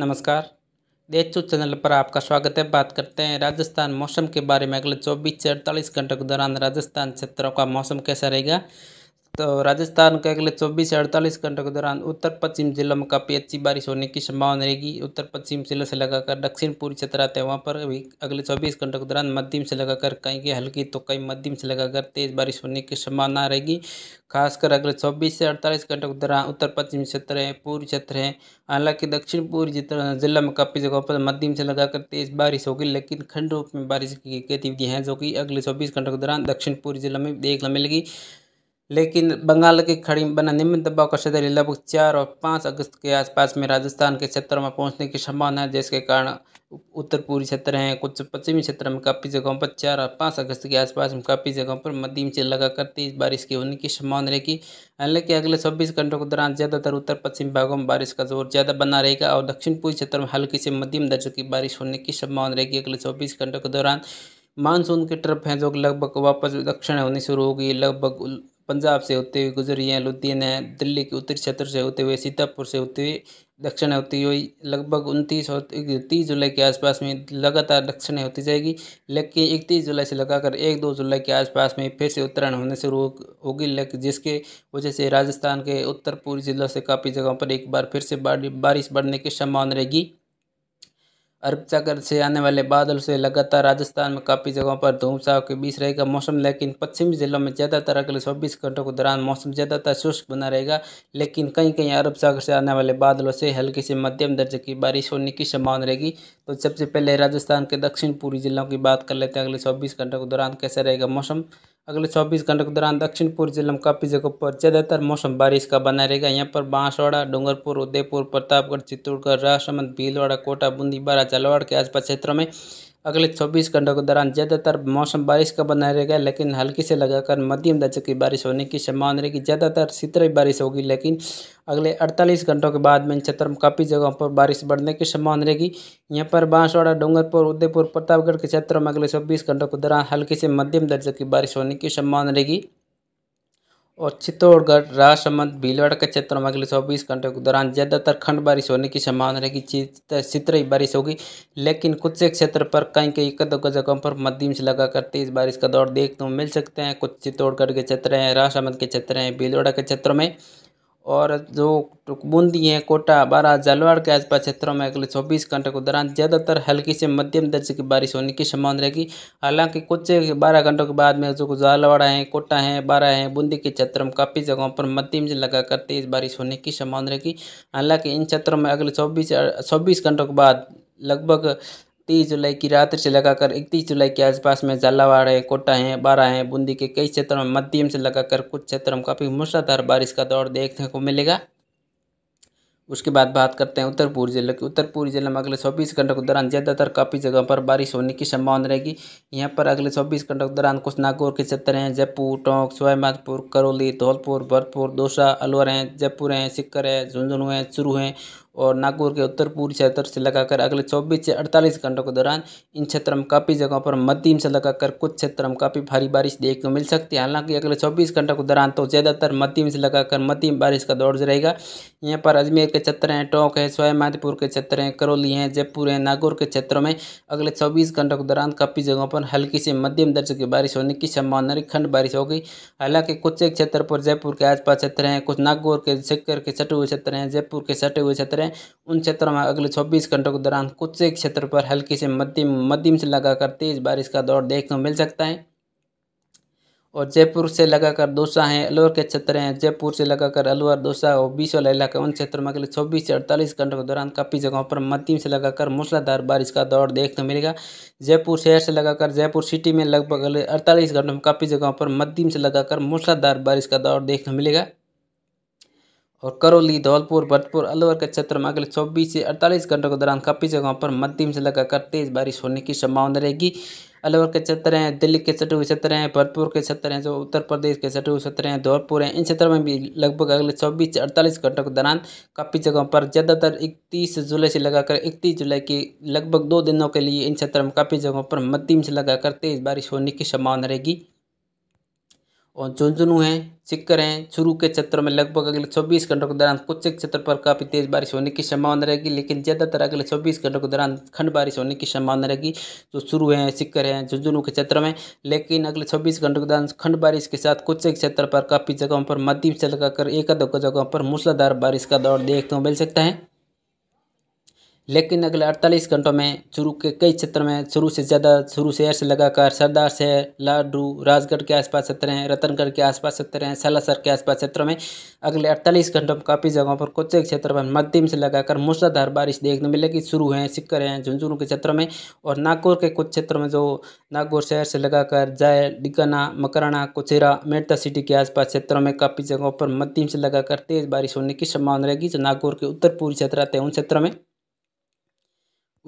नमस्कार देचू चैनल पर आपका स्वागत है बात करते हैं राजस्थान मौसम के बारे में अगले चौबीस से अड़तालीस घंटों के दौरान राजस्थान क्षेत्रों का मौसम कैसा रहेगा तो राजस्थान के अगले 24 से 48 घंटों के दौरान उत्तर पश्चिम जिलों में काफ़ी अच्छी बारिश होने की संभावना रहेगी उत्तर पश्चिम जिले से लगाकर दक्षिण पूर्व क्षेत्र आते हैं वहाँ पर भी अगले 24 घंटों के दौरान मध्यम से लगाकर कहीं की हल्की तो कहीं मध्यम से लगाकर तेज़ बारिश होने की संभावना रहेगी खासकर अगले चौबीस से अड़तालीस घंटों के दौरान उत्तर पश्चिम क्षेत्र है पूर्व क्षेत्र है हालांकि दक्षिण पूर्व जिला में काफ़ी जगहों पर मध्यम से लगाकर तेज़ बारिश होगी लेकिन खंड रूप में बारिश की गतिविधियाँ हैं जो कि अगले चौबीस घंटों के दौरान दक्षिण पूर्व जिला में देखने मिलेगी लेकिन बंगाल की खड़ी बना निम्न दबाव का क्षेत्र लगभग चार और पाँच अगस्त के आसपास में राजस्थान के क्षेत्रों में पहुंचने की संभावना है जिसके कारण उत्तर पूर्वी क्षेत्र हैं कुछ पश्चिमी क्षेत्र में काफ़ी जगहों पर चार और पाँच अगस्त के आसपास में काफ़ी जगहों पर मध्यम से लगाकर तेज बारिश की होने की संभावना रहेगी हालांकि अगले चौबीस घंटों के दौरान ज़्यादातर उत्तर पश्चिम भागों में बारिश का जोर ज़्यादा बना रहेगा और दक्षिण पूर्वी क्षेत्र में हल्की से मध्यम दर्जे की बारिश होने की संभावना रहेगी अगले चौबीस घंटों के दौरान मानसून के ट्रफ हैं जो लगभग वापस दक्षिण होनी शुरू होगी लगभग पंजाब से होते हुए गुजरी है लुधियाना दिल्ली के उत्तरी क्षेत्र से होते हुए सीतापुर से होते हुए दक्षिण होती हुई लगभग उनतीस तीस जुलाई के आसपास में लगातार दक्षिण होती जाएगी लेकिन इकतीस जुलाई से लगाकर एक दो जुलाई के आसपास में फिर से उत्तरायण होने से होगी लेकिन जिसके वजह से राजस्थान के उत्तर पूर्वी जिलों से काफ़ी जगहों पर एक बार फिर से बारिश बढ़ने की संभावना रहेगी अरब सागर से आने वाले बादल से लगातार राजस्थान में काफ़ी जगहों पर धूम साव के बीच रहेगा मौसम लेकिन पश्चिमी जिलों में ज़्यादातर अगले चौबीस घंटों के दौरान मौसम ज़्यादातर शुष्क बना रहेगा लेकिन कहीं कहीं अरब सागर से आने वाले बादलों से हल्की से मध्यम दर्जे की बारिश होने की संभावना रहेगी तो सबसे पहले राजस्थान के दक्षिण पूर्वी जिलों की बात कर लेते हैं अगले चौबीस घंटों के दौरान कैसा रहेगा मौसम अगले 24 घंटों के दौरान दक्षिण पूर्व जिले में काफ़ी जगहों पर ज़्यादातर मौसम बारिश का बना रहेगा यहाँ पर बांसवाड़ा डूंगरपुर उदयपुर प्रतापगढ़ चित्तौड़गढ़ राजसमंद भीलवाड़ा कोटा बूंदी बारा झालावाड़ के आसपास क्षेत्रों में अगले 24 घंटों के दौरान ज़्यादातर मौसम बारिश का बना रहेगा लेकिन हल्की से लगाकर मध्यम दर्जे की बारिश होने की संभावना रहेगी ज़्यादातर ही बारिश होगी लेकिन अगले 48 घंटों के बाद में क्षेत्र में काफ़ी जगहों पर बारिश बढ़ने की संभावना रहेगी यहाँ पर बांसवाड़ा डूंगरपुर उदयपुर प्रतापगढ़ के क्षेत्रों में अगले चौबीस घंटों के दौरान हल्की से मध्यम दर्जे की बारिश होने की संभावना रहेगी और चित्तौड़गढ़ राजसमंद भीलवाड़ा के क्षेत्रों में अगले चौबीस घंटे के दौरान ज़्यादातर खंड बारिश होने की संभावना रहेगी चित्र ही बारिश होगी लेकिन कुछ एक क्षेत्र पर कहीं कहीं एक दो जगहों पर मध्यम से लगाकर तेज बारिश का दौर देखने को मिल सकते हैं कुछ चित्तौड़गढ़ के क्षेत्र हैं राजसमंद के क्षेत्र हैं भीलवाड़ा के क्षेत्रों में और जो बूंदी है कोटा बारा झालवाड़ के आसपास क्षेत्रों में अगले चौबीस घंटे के दौरान ज़्यादातर हल्की से मध्यम दर्जे की बारिश होने की संभावना रहेगी हालांकि कुछ बारह घंटों के बाद में जो झालवाड़ा है कोटा है बारा है बूंदी के क्षेत्र में काफ़ी जगहों पर मध्यम से लगाकर तेज़ बारिश होने की संभावना रहेगी हालांकि इन क्षेत्रों में अगले चौबीस चौबीस घंटों के बाद लगभग तेईस जुलाई की रात्रि से लगाकर इकतीस जुलाई के आसपास में झालावाड़ है कोटा है बारा है बूंदी के कई क्षेत्रों में मध्यम से लगाकर कुछ क्षेत्रों में काफ़ी मूसलाधार बारिश का दौर देखने को मिलेगा उसके बाद बात करते हैं उत्तर पूर्व जिले की उत्तर पूर्व जिले में अगले चौबीस घंटों के दौरान ज़्यादातर काफ़ी जगह पर बारिश होने की संभावना रहेगी यहाँ पर अगले चौबीस घंटों के दौरान कुछ नागौर के क्षेत्र हैं जयपुर टोंक सवाईमाधपुर करौली धौलपुर भरतपुर दौसा अलवर हैं जयपुर हैं सिक्कर है झुंझुनू हैं चुरू हैं और नागौर के उत्तर पूर्व क्षेत्र से लगाकर अगले 24 से 48 घंटों के दौरान इन क्षेत्रों में काफ़ी जगहों पर मध्यम से लगाकर कुछ क्षेत्रों में काफ़ी भारी बारिश देखने को मिल सकती है हालांकि अगले 24 घंटों के दौरान तो ज़्यादातर मध्यम से लगाकर मध्यम बारिश का दौर रहेगा यहाँ पर अजमेर के क्षेत्र हैं टोंक है सोयमाधपुर के क्षेत्र हैं करौली हैं जयपुर हैं नागौर के क्षेत्रों में अगले चौबीस घंटों के दौरान काफ़ी जगहों पर हल्की से मध्यम दर्जे की बारिश होने की संभावना रही खंड बारिश होगी हालांकि कुछ एक क्षेत्र पर जयपुर के आसपास क्षेत्र हैं कुछ नागौर के सिक्कर के सटे हुए क्षेत्र हैं जयपुर के सटे हुए क्षेत्र हैं हैं उन क्षेत्रों में अगले चौबीस घंटों के दौरान कुछ से क्षेत्र पर हल्की से मध्यम मध्यम से लगाकर तेज़ बारिश का दौर देखने को मिल सकता है और जयपुर से लगाकर दोसा है अलवर के क्षेत्र हैं जयपुर से लगाकर अलवर दोसा और बीस वाला इलाका उन क्षेत्रों में अगले छब्बीस से अड़तालीस घंटों के दौरान काफ़ी जगहों पर मध्यम से लगाकर मूसलाधार बारिश का दौर देखने को मिलेगा जयपुर शहर से लगाकर जयपुर सिटी में लगभग अगले अड़तालीस घंटों में काफ़ी जगहों पर मध्यम से लगाकर मूसलाधार बारिश का दौर देखने मिलेगा और करौली धौलपुर भरतपुर अलवर के क्षेत्र में अगले चौबीस से अड़तालीस घंटों के दौरान काफ़ी जगहों पर मध्यम से लगाकर तेज़ बारिश होने की संभावना रहेगी अलवर के क्षेत्र हैं दिल्ली के सटे हुए क्षेत्र हैं भरतपुर के क्षेत्र हैं जो उत्तर प्रदेश के सटे हुए क्षेत्र हैं धौलपुर हैं इन क्षेत्रों में भी लगभग अगले चौबीस से अड़तालीस घंटों के दौरान काफ़ी जगहों पर ज़्यादातर इकतीस जुलाई से लगाकर इकतीस जुलाई के लगभग दो दिनों के लिए इन क्षेत्रों में काफ़ी जगहों पर मध्यम से लगाकर तेज़ बारिश होने की संभावना रहेगी और झुंझुनू है सिक्कर हैं शुरू के क्षेत्र में लगभग अगले चौबीस घंटों के दौरान कुछ एक क्षेत्र पर काफ़ी तेज़ बारिश होने की संभावना रहेगी लेकिन ज़्यादातर अगले चौबीस घंटों के दौरान खंड बारिश होने की संभावना रहेगी जो शुरू हैं सिक्कर हैं झुंझुनू के क्षेत्र में लेकिन अगले चौबीस घंटों के दौरान खंड बारिश के साथ कुछ एक क्षेत्र पर काफ़ी जगहों पर मध्यम से लगाकर एक आधो जगहों पर मूसलाधार बारिश का दौर देखने को मिल सकता है लेकिन अगले अड़तालीस घंटों में चुरू के कई क्षेत्र में शुरू से ज़्यादा शुरू शहर से लगाकर सरदार शहर लाडू राजगढ़ के आसपास क्षेत्र हैं रतनगढ़ के आसपास क्षेत्र हैं सालासर के आसपास क्षेत्रों में अगले अड़तालीस घंटों में काफ़ी जगहों पर कुछ क्षेत्र में मध्यम से लगाकर मूसलाधार बारिश देखने मिलेगी शुरू हैं सिक्कर हैं झुंझुनू के क्षेत्रों में और नागौर के कुछ क्षेत्रों में जो नागौर शहर से लगाकर जाय डिकाना मकराना कुचेरा मेटा सिटी के आसपास क्षेत्रों में काफ़ी जगहों पर मध्यम से लगाकर तेज़ बारिश होने की संभावना रहेगी जो नागौर के उत्तर पूर्वी क्षेत्र आते हैं उन क्षेत्रों में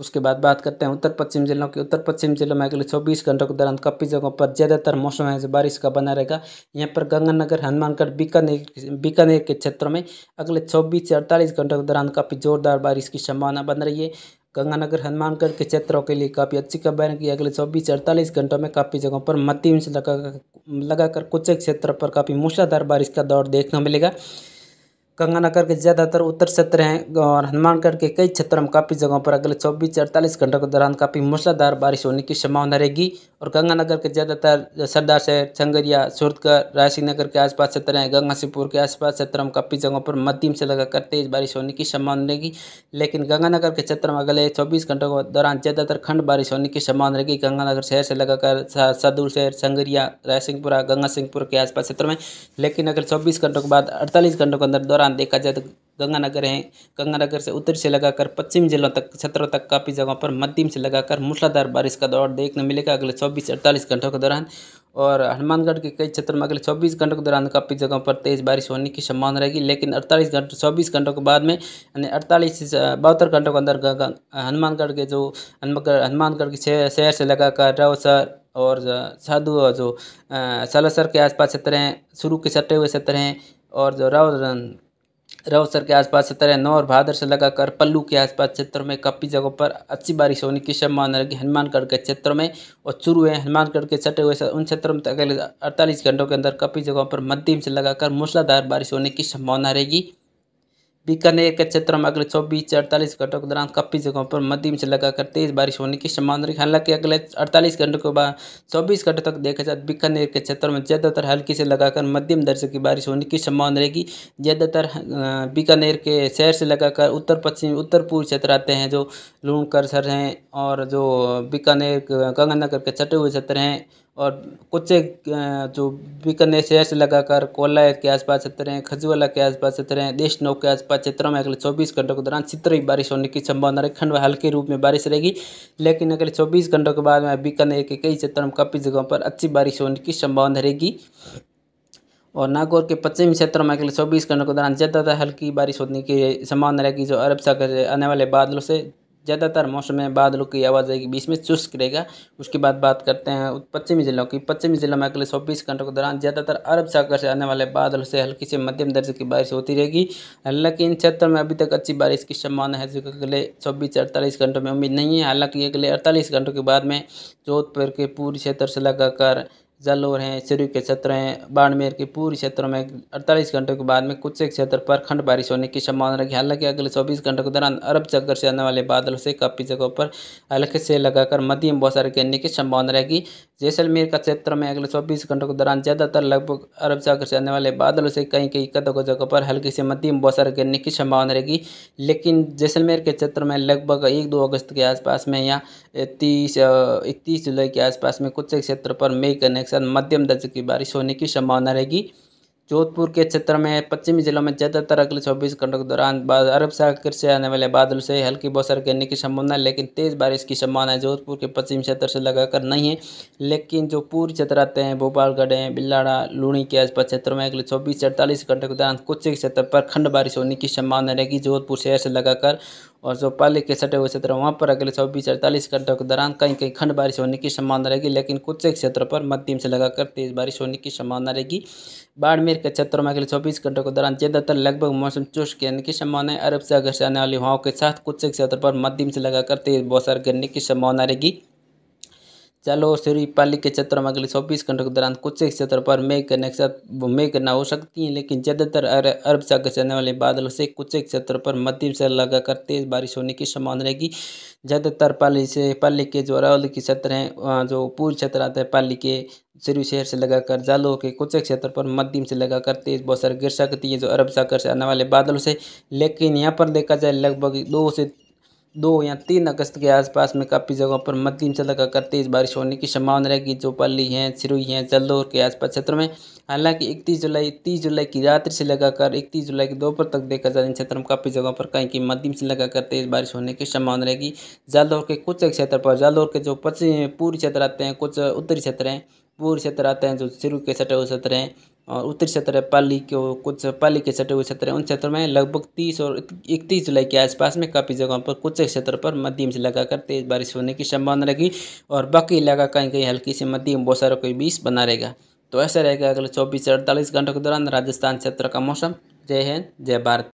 उसके बाद बात करते हैं उत्तर पश्चिम जिलों की उत्तर पश्चिम जिलों में अगले चौबीस घंटों के दौरान काफ़ी जगहों पर ज़्यादातर मौसम है जो बारिश का बना रहेगा यहाँ पर गंगानगर हनुमानगढ़ बीकानेर बीकानेर के क्षेत्रों में अगले चौबीस से अड़तालीस घंटों के दौरान काफ़ी जोरदार बारिश की संभावना बन रही है गंगानगर हनुमानगढ़ के क्षेत्रों के लिए काफ़ी अच्छी खबर है कि अगले चौबीस से अड़तालीस घंटों में काफ़ी जगहों पर मध्यम से लगा लगाकर कुछ क्षेत्रों पर काफ़ी मूसलाधार बारिश का दौर देखने मिलेगा गंगानगर के ज़्यादातर उत्तर क्षेत्र हैं और हनुमानगढ़ के कई क्षेत्रों में काफ़ी जगहों पर अगले चौबीस से अड़तालीस घंटों के दौरान काफ़ी मूसलाधार बारिश होने की संभावना रहेगी और गंगानगर के ज़्यादातर सरदार शहर छंगरिया सूरतगढ़ रायसिंह नगर के आसपास क्षेत्र हैं सिंहपुर के आसपास क्षेत्र में काफ़ी जगहों पर मध्यम से लगाकर तेज बारिश होने की संभावना रहेगी लेकिन गंगानगर के क्षेत्र में अगले चौबीस घंटों के दौरान ज़्यादातर खंड बारिश होने की संभावना रहेगी गंगानगर शहर से लगाकर सदूर शहर छंगरिया रायसिंहपुरा गंगा सिंहपुर के आसपास क्षेत्र में लेकिन अगर चौबीस घंटों के बाद अड़तालीस घंटों के अंदर दौरान देखा जाए तो गंगानगर है गंगानगर से उत्तर से लगाकर पश्चिम जिलों तक क्षेत्रों तक काफ़ी जगहों पर मध्यम से लगाकर मूसलाधार बारिश का दौर देखने मिलेगा अगले चौबीस अड़तालीस घंटों के दौरान और हनुमानगढ़ के कई क्षेत्रों में अगले 24 घंटों के दौरान काफ़ी जगहों पर तेज़ बारिश होने की संभावना रहेगी लेकिन 48 घंटे 24 घंटों के बाद में यानी अड़तालीस बहत्तर घंटों के अंदर हनुमानगढ़ के जो हनुमानगढ़ के शहर से लगाकर रावसर और साधु जो सलासर के आसपास क्षेत्र हैं शुरू के सटे हुए क्षेत्र हैं और जो राव रवसर के आसपास है नौ और भादर से लगाकर पल्लू के आसपास क्षेत्रों में काफ़ी जगहों पर अच्छी बारिश होने की संभावना रहेगी हनुमानगढ़ के क्षेत्रों में और चुरु है हनुमानगढ़ के सटे हुए उन क्षेत्रों में अगले अड़तालीस घंटों के अंदर काफ़ी जगहों पर मध्यम से लगाकर मूसलाधार बारिश होने की संभावना रहेगी बीकानेर के क्षेत्र में अगले चौबीस से अड़तालीस घंटों के दौरान काफ़ी जगहों पर मध्यम से लगाकर तेज बारिश होने की संभावना रही हालांकि अगले अड़तालीस घंटों के बाद चौबीस घंटों तक देखा जाए तो बीकानेर के क्षेत्र में ज़्यादातर हल्की से लगाकर मध्यम दर्जे की बारिश होने की संभावना रहेगी ज़्यादातर बीकानेर के शहर से लगाकर उत्तर पश्चिम उत्तर पूर्व क्षेत्र आते हैं जो लूणकर सर हैं और जो बीकानेर गंगानगर के चटे हुए क्षेत्र हैं और कुछ जो बीकानेर शहर से लगाकर कोला के आसपास क्षेत्र हैं खजवाला के आसपास क्षेत्र हैं देशनोक के आसपास क्षेत्रों में अगले चौबीस घंटों के दौरान ही बारिश होने की संभावना है खंड हल्के रूप में बारिश रहेगी लेकिन अगले चौबीस घंटों के बाद में बीकानेर के कई क्षेत्रों में काफ़ी जगहों पर अच्छी बारिश होने की संभावना रहेगी और नागौर के पश्चिमी क्षेत्रों में अगले चौबीस घंटों के दौरान ज़्यादातर हल्की बारिश होने की संभावना रहेगी जो अरब सागर आने वाले बादलों से ज़्यादातर मौसम में बादलों की आवाज आएगी बीच में चुस्क रहेगा उसके बाद बात करते हैं पश्चिमी जिलों की पश्चिमी जिलों में अगले चौबीस घंटों के दौरान ज़्यादातर अरब सागर से आने वाले बादल से हल्की से मध्यम दर्जे की बारिश होती रहेगी हालांकि इन क्षेत्रों में अभी तक अच्छी बारिश की संभावना है जो अगले चौबीस अड़तालीस घंटों में उम्मीद नहीं है हालांकि अगले अड़तालीस घंटों के बाद में जोधपुर के पूरी क्षेत्र से लगाकर जालोर हैं सिरू के क्षेत्र हैं बाड़मेर के पूरे क्षेत्रों में अड़तालीस घंटों के बाद में कुछ एक क्षेत्र पर खंड बारिश होने की संभावना रखी हालांकि अगले चौबीस घंटों के दौरान अरब चक्कर से आने वाले बादलों से काफ़ी जगहों पर हल्के से लगाकर मध्यम बौसार गिरने की संभावना रहेगी जैसलमेर का क्षेत्र में अगले 24 घंटों के दौरान ज़्यादातर लगभग अरब सागर से आने वाले बादलों से कहीं कहीं कदों जगहों पर हल्की से मध्यम बौसर गिरने की संभावना रहेगी लेकिन जैसलमेर के क्षेत्र में लगभग एक दो अगस्त के आसपास में या तीस इकतीस जुलाई के आसपास में कुछ क्षेत्र पर मेघ करने के साथ मध्यम दर्जे की बारिश होने की संभावना रहेगी जोधपुर के क्षेत्र में पश्चिमी जिलों में ज़्यादातर अगले चौबीस घंटों के दौरान अरब सागर से आने वाले बादल से हल्की बौसर गिरने की संभावना है लेकिन तेज़ बारिश की संभावना है जोधपुर के पश्चिमी क्षेत्र से लगाकर नहीं है लेकिन जो पूर्व क्षेत्र आते हैं भोपालगढ़ हैं बिल्लाड़ा लूणी के आसपास क्षेत्रों में अगले चौबीस से अड़तालीस घंटे के दौरान कुछ क्षेत्र पर खंड बारिश होने की संभावना रहेगी जोधपुर शहर से लगाकर और जो पहले के सटे हुए क्षेत्र वहाँ पर अगले चौबीस अड़तालीस घंटों के दौरान कहीं कहीं खंड बारिश होने की संभावना रहेगी लेकिन कुछ एक क्षेत्रों पर मध्यम से लगाकर तेज बारिश होने की संभावना रहेगी बाड़मेर के क्षेत्रों में अगले चौबीस घंटों के दौरान ज़्यादातर लगभग मौसम चुष्क गिरने की संभावना है अरब सागर से आने वाली हवाओं के साथ कुछ एक क्षेत्र पर मध्यम से लगाकर तेज बौसार गिरने की संभावना रहेगी चलो श्री पाली के क्षेत्रों में अगले चौबीस घंटों के दौरान कुछ क्षेत्र पर मेघ करने के साथ मेघ करना हो सकती है लेकिन ज़्यादातर अरब सागर से आने वाले बादलों से कुछ क्षेत्र पर मध्यम से लगाकर तेज बारिश होने की संभावना रहेगी ज़्यादातर पाली से पाली के जो अरावली के क्षेत्र हैं जो पूर्व क्षेत्र आता है पाली के श्री शहर से लगाकर जालों के कुछ क्षेत्र पर मध्यम से लगाकर तेज बहुत सारे गिर सकती है जो अरब सागर से आने वाले बादलों से लेकिन यहाँ पर देखा जाए लगभग दो से दो या तीन अगस्त के आसपास में काफ़ी जगहों पर मध्यम से लगाकर तेज़ बारिश होने की संभावना रहेगी जो पाली हैं सिरुई हैं जल्दोर के आसपास क्षेत्र में हालांकि 31 जुलाई 30 जुलाई की रात्रि से लगाकर 31 जुलाई के दोपहर तक देखा जाए इन क्षेत्र में काफ़ी जगहों पर कहीं की मध्यम से लगाकर तेज़ बारिश होने की संभावना रहेगी जल्दौर के कुछ एक क्षेत्र पर जल्दौर के जो पश्चिम पूर्वी क्षेत्र आते हैं कुछ उत्तरी क्षेत्र हैं पूर्व क्षेत्र आते हैं जो सिरू के सटे हुए क्षेत्र हैं और उत्तरी क्षेत्र है पाली के कुछ पाली के सटे हुए क्षेत्र हैं उन क्षेत्रों में लगभग तीस और इकतीस जुलाई के आसपास में काफ़ी जगहों पर कुछ क्षेत्र पर मध्यम से लगाकर तेज़ बारिश होने की संभावना रहेगी और बाकी इलाका कहीं कहीं हल्की से मध्यम बौसारों कोई बीच बना रहेगा तो ऐसा रहेगा अगले चौबीस से अड़तालीस घंटों के दौरान राजस्थान क्षेत्र का मौसम जय हिंद जय भारत